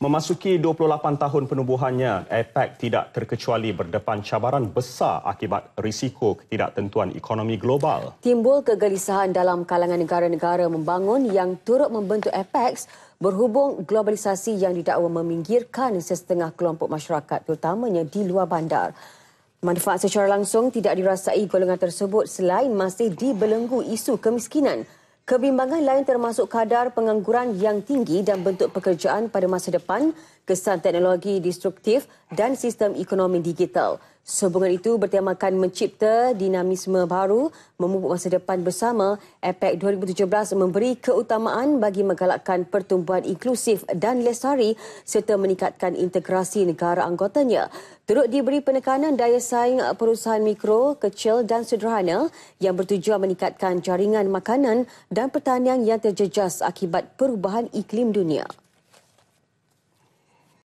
Memasuki 28 tahun penubuhannya, APEC tidak terkecuali berdepan cabaran besar akibat risiko ketidaktentuan ekonomi global. Timbul kegelisahan dalam kalangan negara-negara membangun yang turut membentuk APEC berhubung globalisasi yang didakwa meminggirkan sesetengah kelompok masyarakat terutamanya di luar bandar. Manfaat secara langsung tidak dirasai golongan tersebut selain masih dibelenggu isu kemiskinan. Kebimbangan lain termasuk kadar pengangguran yang tinggi dan bentuk pekerjaan pada masa depan, kesan teknologi destruktif dan sistem ekonomi digital. Sehubungan itu bertemakan mencipta dinamisme baru, memupuk masa depan bersama, APEC 2017 memberi keutamaan bagi menggalakkan pertumbuhan inklusif dan lestari serta meningkatkan integrasi negara anggotanya. Turut diberi penekanan daya saing perusahaan mikro, kecil dan sederhana yang bertujuan meningkatkan jaringan makanan dan pertanian yang terjejas akibat perubahan iklim dunia.